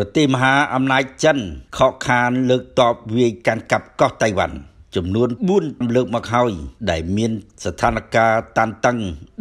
ប្រទេសមហាអំណាចចិន ខកខានលើកតបវាយកាន់កាប់កោះតៃវ៉ាន់ចំនួន4លើកមកហើយដែលមានស្ថានភាពតានតឹង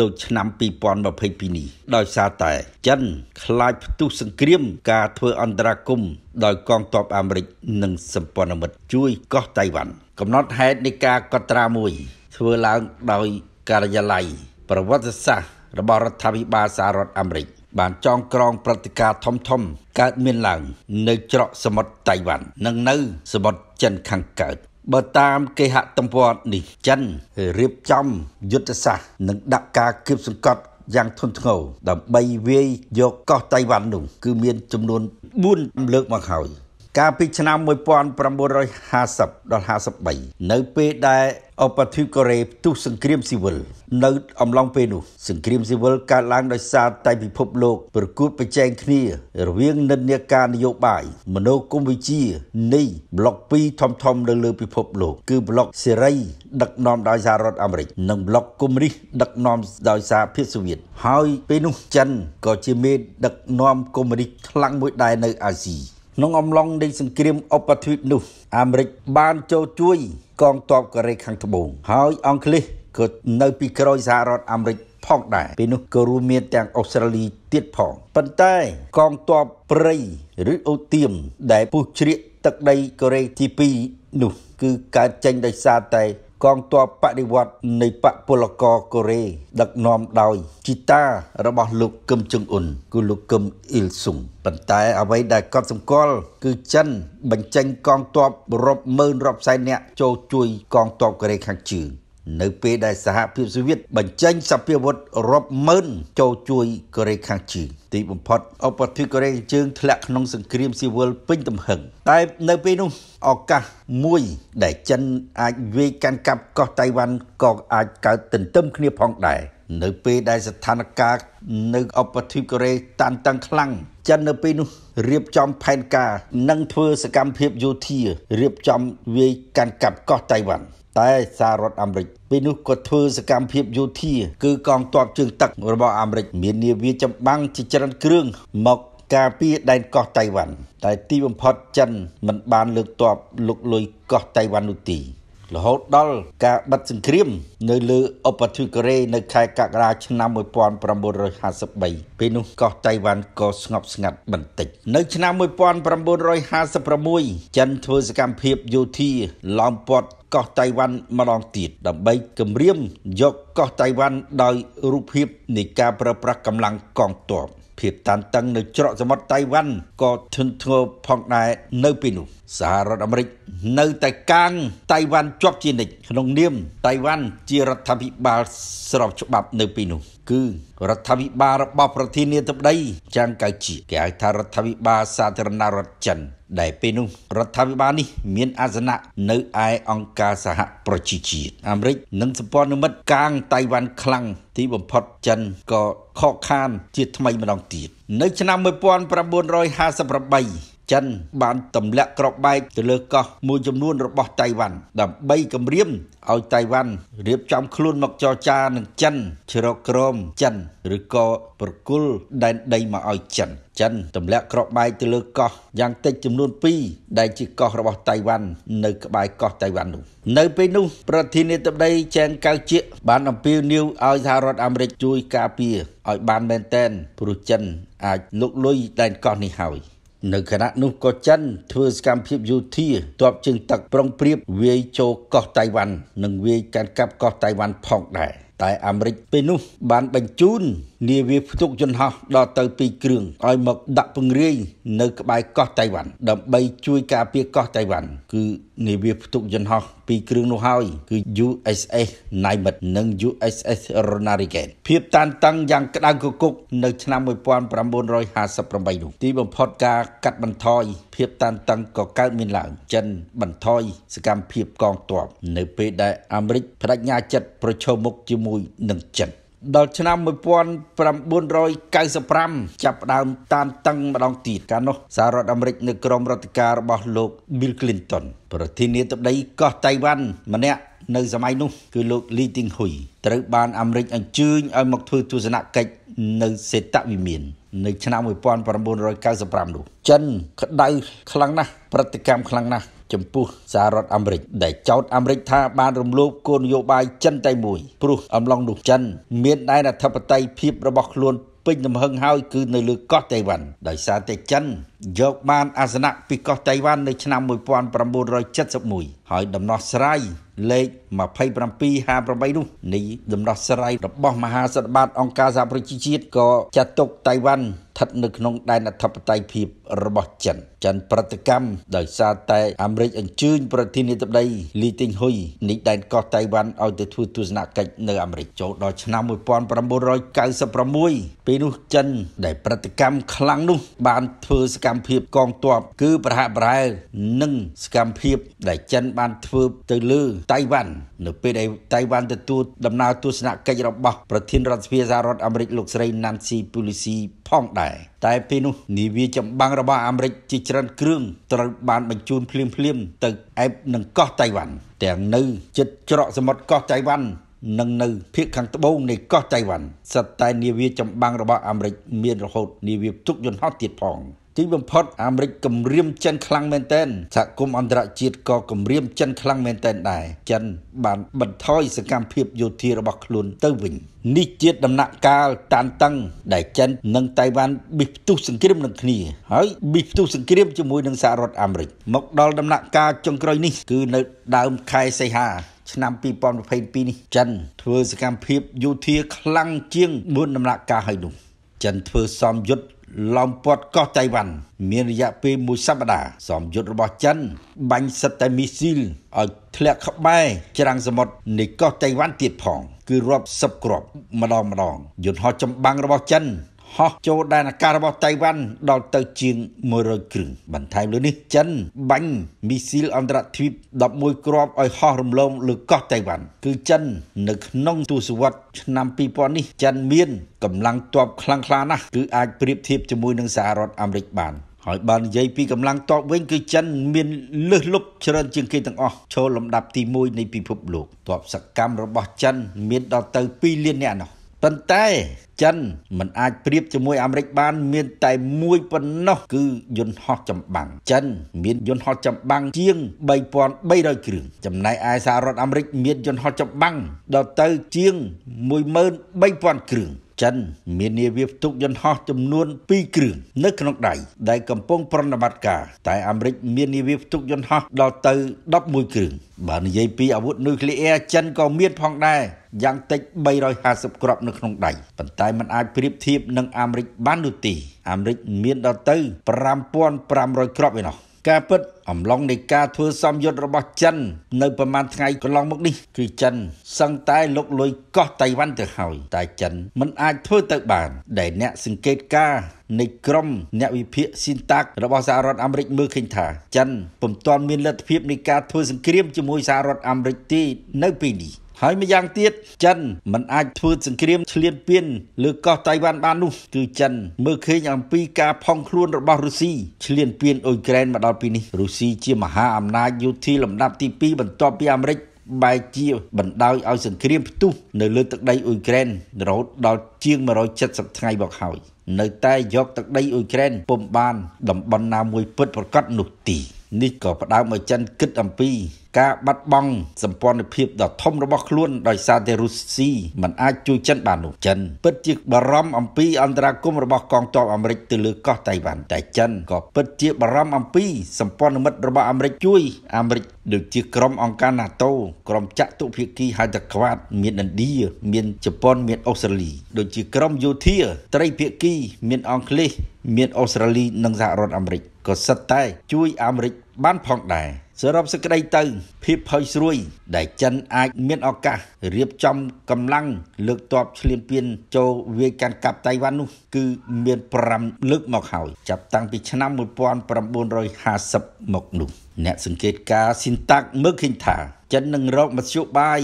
ដូចឆ្នាំ2022នេះដោយសារតែ ចិនខ្លាចផ្ទុះសង្គ្រាម ការធ្វើអន្តរាគមដោយកងទ័ពអាមេរិកនិងសម្ព័ន្ធមិត្តជួយកោះតៃវ៉ាន់កំណត់ហេតុនៃការកត់ត្រាមួយ ធ្វើឡើងដោយការិយាល័យប្រវត្តិសាស្ត្ររបស់រដ្ឋាភិបាលសហរដ្ឋអាមេរិកបានចងក្រងព្រឹត្តិការណ៍ធំធំ កើតមានឡើង នៅច្រកសមុទ្រតៃវ៉ាន់និងនៅសមុទ្រចិនខាងកើតបើតាមគេហទំព័រនេះចិនរៀបចំយុទ្ធសាស្ត្រនិងដាក់ការគៀបសង្កត់យ៉ាងធ្ងន់ធ្ងរដើម្បីវាយយកកោះតៃវ៉ាន់នោះគឺមានចំនួន4លើកមកហើយកាលពីឆ្នាំ1950ដល់53នៅពេលដែលឧបទ្វីបកូរ៉េផ្ទុះសង្គ្រាមស៊ីវិលនៅអំឡុងពេលនោះសង្គ្រាមស៊ីវិលកើតឡើងដោយសារតែពិភពលោកប្រកួតប្រជែងគ្នារវាងនិន្នាការនយោបាយមនោគមវិជ្ជានៃប្លុក2ធំធំនៅលើពិភពលោកគឺប្លុកសេរីដឹកនាំដោយសហរដ្ឋអាមេរិកនិងប្លុកកុម្មុយនីសដឹកនាំដោយសារភាពសូវៀតហើយពេលនោះចិនក៏ជាមេដឹកនាំកុម្មុយនីសខ្លាំងមួយដែរនៅអាស៊ីក្នុងអំឡុងនៃសង្គ្រាមឧបទ្វីបនោះអាមេរិកបានចូលជួយកងទ័ពកូរ៉េខាងត្បូង ហើយអង់គ្លេសក៏នៅពីក្រោយសហរដ្ឋអាមេរិកផងដែរពេលនោះក៏រួមមានទាំងអូស្ត្រាលីទៀតផង ប៉ុន្តែកងទ័ពព្រៃឬអូទៀមដែលពុះជ្រៀកទឹកដីកូរ៉េទី2នោះគឺកើតចេញដោយសារតែកងទ័ពបដិវត្តនៃបកពលករកូរ៉េដឹកនាំដោយជីតារបស់លោកកឹមជុងអ៊ុនគឺលោកកឹមអ៊ីលសុងប៉ុន្តែអ្វីដែលកត់សម្គាល់គឺចិនបញ្ចេញកងទ័ពរាប់ម៉ឺនរាប់សែននាក់ចូលជួយកងទ័ពកូរ៉េខាងជើងនៅពេលដែលសហភាពសូវៀតបញ្ចេញសព្វាវុធរាប់ម៉ឺនចូលជួយកូរ៉េខាងជើងទីបំផុតអបធិកូរ៉េខាងជើងធ្លាក់ក្នុងសង្គ្រាមស៊ីវិលពេញទំហឹងតែនៅពេលនោះឱកាសមួយដែលចិនអាចវាយកាន់កាប់កោះតៃវ៉ាន់ក៏អាចកើតទន្ទឹមគ្នាផងដែរនៅពេលដែលស្ថានភាពនៅអបធិកូរ៉េតានតឹងខ្លាំងចិននៅពេលនោះរៀបចំផែនការនិងធ្វើសកម្មភាពយោធារៀបចំវាយកាន់កាប់កោះតៃវ៉ាន់តែសាររដ្ឋអាមេរិកពេលនោះក៏ធ្វើសកម្មភាពយោធាគឺកងទ័ពជើងទឹក របស់អាមេរិកមាននាវាចម្បាំងជាច្រើនគ្រឿងមកការពារដែនកោះតៃវ៉ាន់តែ ទីបំផុតចិនមិនបានលើកទ័ពលុកលុយកោះតៃវ៉ាន់នោះទេរហូតដល់ការបិទសង្គ្រាមនៅលើឧបទ្វីបកូរ៉េនៅខែកក្កដាឆ្នាំ1953ពេលនោះកោះតៃវ៉ាន់ក៏ស្ងប់ស្ងាត់បន្តិចនៅឆ្នាំ1956ចិនធ្វើសកម្មភាពយោធាឡោមព័ទ្ធកោះតៃវ៉ាន់ម្ដងទៀតដើម្បីគម្រាមយកកោះតៃវ៉ាន់ដោយរូបភាពនៃការប្រើប្រាស់កម្លាំងកងទ័ពភាពតានតឹងនៅច្រកសមុទ្រតៃវ៉ាន់ក៏ធ្ងន់ធ្ងរផងដែរនៅពេលនោះសហរដ្ឋអាមេរិកនៅតែកាងតៃវ៉ាន់ជាប់ជានិច្ចក្នុងនាមតៃវ៉ាន់ជារដ្ឋាភិបាលស្របច្បាប់នៅពីនោះគឺរដ្ឋាភិបាលរបស់ប្រធានាធិបតីចាងកៅជីគេហៅថារដ្ឋាភិបាលសាធារណរដ្ឋចិនដែលពេលនោះរដ្ឋាភិបាលនេះមានអាសនៈនៅឯអង្គការសហប្រជាជាតិអាមេរិកនិងសម្ព័ន្ធមិត្តកាងតៃវ៉ាន់ខ្លាំងទីបំផុតចិនក៏ខកខានជាថ្មីម្ដងទៀតនៅឆ្នាំ1958ចិនបានទម្លាក់គ្រាប់បែកទៅលើកោះមួយចំនួនរបស់តៃវ៉ាន់ដើម្បីគម្រាមឲ្យតៃវ៉ាន់រៀបចំខ្លួនមកចរចានឹងចិនជ្រកក្រមចិន ឬក៏ប្រគល់ដែនដីមកឲ្យចិន ចិនទម្លាក់គ្រាប់បែកទៅលើកោះយ៉ាងតិចចំនួន2ដែលជាកោះរបស់តៃវ៉ាន់នៅក្បែរកោះតៃវ៉ាន់នោះនៅពេលនោះ ប្រធានាធិបតីចែងកៅជៀកបានអំពាវនាវឲ្យសហរដ្ឋអាមេរិកជួយការពារឲ្យបានមែនតែន ព្រោះចិនអាចលុកលុយដែនកោះនេះហើយនៅខណៈនោះក៏ចិនធ្វើសកម្មភាពយោធាទ័ពជើងទឹកប្រុងប្រៀបវាយចូលកោះតៃវ៉ាន់និងវាយកាន់កាប់កោះតៃវ៉ាន់ផងដែរតែអាមេរិកពេលនោះបានបញ្ជូនលាវាផ្ទុកយន្តហោះដល់ទៅពីរគ្រឿងឲ្យមកដាក់ពង្រាយនៅក្បែរកោះតៃវ៉ាន់ដើម្បីជួយការពារកោះតៃវ៉ាន់គឺនាវាផ្ទុកយន្តហោះពីរគ្រឿងនោះហើយគឺ USS Nimitz និង USS Ronald Reagan ភាព តានតឹងយ៉ាងក្តៅគគុកនៅឆ្នាំ1958នោះទីបំផុតការកាត់បន្ថយភាពតានតឹងក៏កើតមានឡើង ចិនបន្ថយសកម្មភាពកងទ័ពនៅពេលដែលអាមេរិកបដិញ្ញាចិត្តប្រឈមមុខជាមួយនឹងចិនដល់ឆ្នាំ1995ចាប់ផ្ដើមតានតឹងម្ដងទៀតកាលនោះសហរដ្ឋអាមេរិកនៅក្រមរដ្ឋការរបស់លោក Bill Clinton ប្រធានាធិបតីកោះតៃវ៉ាន់ម្នាក់នៅសម័យនោះគឺលោក Lee Ting Hui ត្រូវបានអាមេរិកអញ្ជើញឲ្យមកធ្វើទស្សនកិច្ចនៅសេតវិមាន នៅឆ្នាំ1995នោះចិនក្តៅខ្លាំងណាស់ប្រតិកម្មខ្លាំងណាស់ចំពោះសហរដ្ឋអាមេរិកដែលចោទអាមេរិក ថាបានរំលោភគោលនយោបាយចិនតែមួយព្រោះអំឡុងនោះចិន មានដែនអធិបតេយ្យភាពរបស់ខ្លួនពេញទំហឹងហើយ គឺនៅលើកោះតៃវ៉ាន់ដោយសារតែចិនយក បានអាសនៈពីកោះតៃវ៉ាន់នៅឆ្នាំ1971ហើយដំណោះស្រាយលេខ2758នោះនៃដំណោះស្រាយរបស់មហាសន្និបាតអង្គការសហប្រជាជាតិក៏ចាត់ទុកតៃវ៉ាន់ស្ថិតនៅក្នុងដែនអធិបតេយ្យភាពរបស់ចិនចិន ប្រតិកម្មដោយសារតែអាមេរិកអញ្ជើញប្រធានាធិបតីលីទីងហ៊ុយនៃដែនកោះតៃវ៉ាន់ឲ្យទៅធ្វើទស្សនកិច្ចនៅអាមេរិកចូលដល់ឆ្នាំ1996ពេលនោះចិនដែលប្រតិកម្មខ្លាំងនោះ បានធ្វើសកម្មភាពកងទ័ពគឺប្រហាក់ប្រហែលនឹងសកម្មភាព ដែលចិនបានធ្វើទៅលើតៃវ៉ាន់នៅពេលដែលតៃវ៉ាន់ទទួលដំណើរទស្សនកិច្ចរបស់ប្រធានរដ្ឋសភាសហរដ្ឋអាមេរិកលោកស្រី Nancy Pelosi ផងដែរតែពេលនោះនាវាចម្បាំងរបស់អាមេរិកជាច្រើនគ្រឿងត្រូវបានបញ្ជូនភ្លាមភ្លាមទៅអែបនឹងកោះតៃវ៉ាន់ទាំងនៅជិតច្រកសមុទ្រកោះតៃវ៉ាន់និងនៅភាគខាងត្បូងនៃកោះតៃវ៉ាន់សិតតែនាវាចម្បាំងរបស់អាមេរិកមានរហូតនាវាផ្ទុកយន្តហោះទៀតផងទីបំផុតអាមេរិកគំរាមចិនខ្លាំងមែនទែនសហគមន៍អន្តរជាតិក៏គំរាមចិនខ្លាំងមែនទែនដែរចិនបានបន្ថយសកម្មភាពយោធារបស់ខ្លួនទៅវិញនេះជាដំណាក់កាលតានតឹងដែលចិននិងតៃវ៉ាន់បិទផ្ទុះសង្គ្រាមនឹងគ្នា ហើយបិទផ្ទុះសង្គ្រាមជាមួយនឹងសហរដ្ឋអាមេរិកមកដល់ដំណាក់កាលចុងក្រោយនេះ គឺនៅដើមខែសីហាឆ្នាំ2022នេះចិន ធ្វើសកម្មភាពយោធាខ្លាំងជាងមុនដំណាក់កាលហើយនោះចិនធ្វើសំយុទ្ធឡោមព័ទ្ធកោះតៃវ៉ាន់មានរយៈពេលមួយសប្តាហ៍សមយុទ្ធរបស់ចិនបាញ់សិតតែមីស៊ីលឲ្យធ្លាក់ក្បែរច្រាំងសមុទ្រនៃកោះតៃវ៉ាន់ទៀតផង គឺរាប់សិបគ្រាប់ម្ដងម្ដងយន្តហោះចម្បាំងរបស់ចិនហោះចូលដែនអាកាសរបស់តៃវ៉ាន់ដល់ទៅជាង100គ្រឿងបន្ថែមលើនេះចិនបាញ់មីស៊ីលអន្តរជាតិ11គ្រាប់ឲ្យហោះរំលងលើកោះតៃវ៉ាន់គឺចិន នៅក្នុងទសវត្សរ៍ឆ្នាំ2000នេះចិនមានកម្លាំងទ័ពខ្លាំងក្លាណាស់គឺអាចប្រៀបធៀបជាមួយនឹងសហរដ្ឋអាមេរិកបានហើយបើនិយាយពីកម្លាំងតបវិញគឺចិនមានលឹះលុបច្រើនជាងគេទាំងអស់ចូលលំដាប់ទី1នៃពិភពលោកតបសកម្មរបស់ចិន មានដល់ទៅ2លានអ្នកនោះប៉ុន្តែចិនមិនអាចប្រៀបជាមួយអាមេរិកបាន មាន តែមួយប៉ុណ្ណោះ គឺយន្តហោះចម្បាំងចិន មានយន្តហោះចម្បាំងជាង3300គ្រឿងចំណែកឯសហរដ្ឋអាមេរិក មានយន្តហោះចម្បាំងដល់ទៅជាង13000គ្រឿងចិនមាននាវាផ្ទុកយន្តហោះចំនួន2គ្រឿងនៅក្នុងដៃដែលកំពុងប្រណិបត្តិការតែអាមេរិកមាននាវាផ្ទុកយន្តហោះដល់ទៅ11គ្រឿងបើនិយាយពីអាវុធនុយក្លេអ៊ែរចិនក៏មានផងដែរយ៉ាងតិច350គ្រាប់នៅក្នុងដៃប៉ុន្តែมันអាចប្រៀបធៀបនឹងអាមេរិកបាននោះទេអាមេរិកមានដល់ទៅ5500គ្រាប់ឯណោះការពិត អំឡុងនៃការធ្វើសំយុទ្ធរបស់ចិន នៅប្រមាណថ្ងៃកន្លងមកនេះគឺចិនសឹងតែលុកលុយកោះតៃវ៉ាន់ទៅហើយតែចិនមិនអាចធ្វើទៅបាន ដែលអ្នកសង្កេតការនៃក្រុម អ្នកវិភាគស៊ីនតាក់របស់សហរដ្ឋអាមេរិកមើលឃើញថាចិនពុំទាន់មានលទ្ធភាពនៃការធ្វើសង្គ្រាមជាមួយសហរដ្ឋអាមេរិកទេនៅពេលនេះហើយម្យ៉ាងទៀតចិនមិនអាចធ្វើសង្គ្រាមឈ្លានពានលើកោះតៃវ៉ាន់បាននោះគឺចិនមើលឃើញអំពីការផុងខ្លួនរបស់រុស្ស៊ីឈ្លានពានអ៊ុយក្រែនមកដល់ពេលនេះរុស្ស៊ីជាមហាអំណាចយោធាលំដាប់ទី2បន្ទាប់ពីអាមេរិកបែកជាបណ្ដោយឲ្យសង្គ្រាមផ្ទុះនៅលើទឹកដីអ៊ុយក្រែនរហូតដល់ជាង170ថ្ងៃមកហើយនៅតែយក ទឹកដីអ៊ុយក្រែនពុំបានតំបន់ណាមួយពិតប្រកបនោះទី។នេះក៏ផ្ដើមឲ្យចិនគិតអំពី ការបាត់បង់សម្ព័ន្ធភាពដ៏ធំរបស់ខ្លួនដោយសារតែរុស្ស៊ីមិនអាចជួយចិនបាននោះចិន ពិតជាបារម្ភអំពីអន្តរាគមរបស់កងទ័ពអាមេរិកទៅលើកោះតៃវ៉ាន់តែចិនក៏ពិតជាបារម្ភអំពីសម្ព័ន្ធមិត្តរបស់អាមេរិកជួយអាមេរិកដូចជាក្រុមអង្គការ NATO ក្រុមចក្រទុភាគីហៅថា Quad មានឥណ្ឌាមានជប៉ុនមានអូស្ត្រាលី ដូចជាក្រុមយោធា ត្រីភាគី មានអង់គ្លេសមានអូស្ត្រាលីនិងសហរដ្ឋអាមេរិកក៏សិតតែជួយអាមេរិកបានផងដែរសរុបសេចក្តីទៅភាពផុយស្រួយ ដែលចិនអាចមានឱកាសរៀបចំកម្លាំងលើកទ័ពឈ្លានពានចូលវាយកាន់កាប់តៃវ៉ាន់នោះគឺមាន5លើកមកហើយចាប់តាំងពីឆ្នាំ1950មកនោះអ្នកសង្កេតការស៊ីនតាក់មើលឃើញថាចិននឹងរកមធ្យោបាយ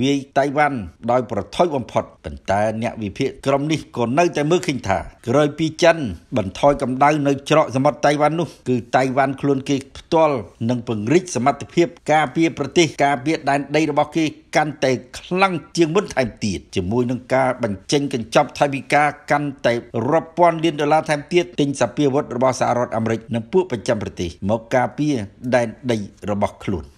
វាយតៃវ៉ាន់ដោយ ប្រថុយបំផុតប៉ុន្តែ អ្នកវិភាគក្រុមនេះក៏នៅតែមើលឃើញថាក្រោយពីចិន បន្ថយកម្ដៅនៅច្រកសមុទ្រតៃវ៉ាន់នោះគឺតៃវ៉ាន់ខ្លួនគេផ្ទាល់និង ពង្រីកសមត្ថភាពការពារប្រទេសការពារដែនដីរបស់គេ កាន់តែខ្លាំងជាងមុនថែមទៀតជាមួយនឹងការបញ្ចេញកញ្ចប់ថវិកាកាន់តែរាប់ពាន់លានដុល្លារថែមទៀតទិញសពាវុធរបស់សហរដ្ឋអាមេរិកនិងពួកប្រចាំប្រទេសមកការពារដែនដីរបស់ខ្លួន។